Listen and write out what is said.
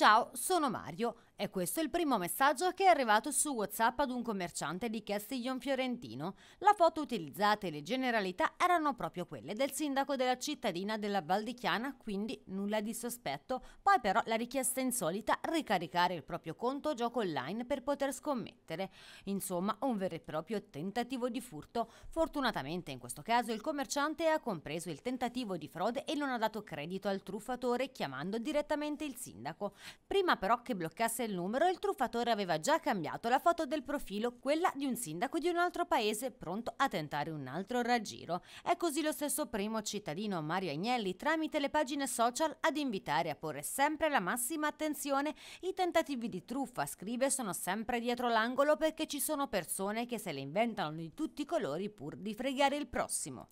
Ciao, sono Mario e questo è il primo messaggio che è arrivato su WhatsApp ad un commerciante di Castiglion Fiorentino. La foto utilizzata e le generalità erano proprio quelle del sindaco della cittadina della Val di Chiana, quindi nulla di sospetto. Poi però la richiesta insolita ricaricare il proprio conto gioco online per poter scommettere. Insomma, un vero e proprio tentativo di furto. Fortunatamente in questo caso il commerciante ha compreso il tentativo di frode e non ha dato credito al truffatore chiamando direttamente il sindaco. Prima però che bloccasse il del numero, il truffatore aveva già cambiato la foto del profilo, quella di un sindaco di un altro paese pronto a tentare un altro raggiro. È così lo stesso primo cittadino Mario Agnelli tramite le pagine social ad invitare a porre sempre la massima attenzione. I tentativi di truffa, scrive, sono sempre dietro l'angolo perché ci sono persone che se le inventano di tutti i colori pur di fregare il prossimo.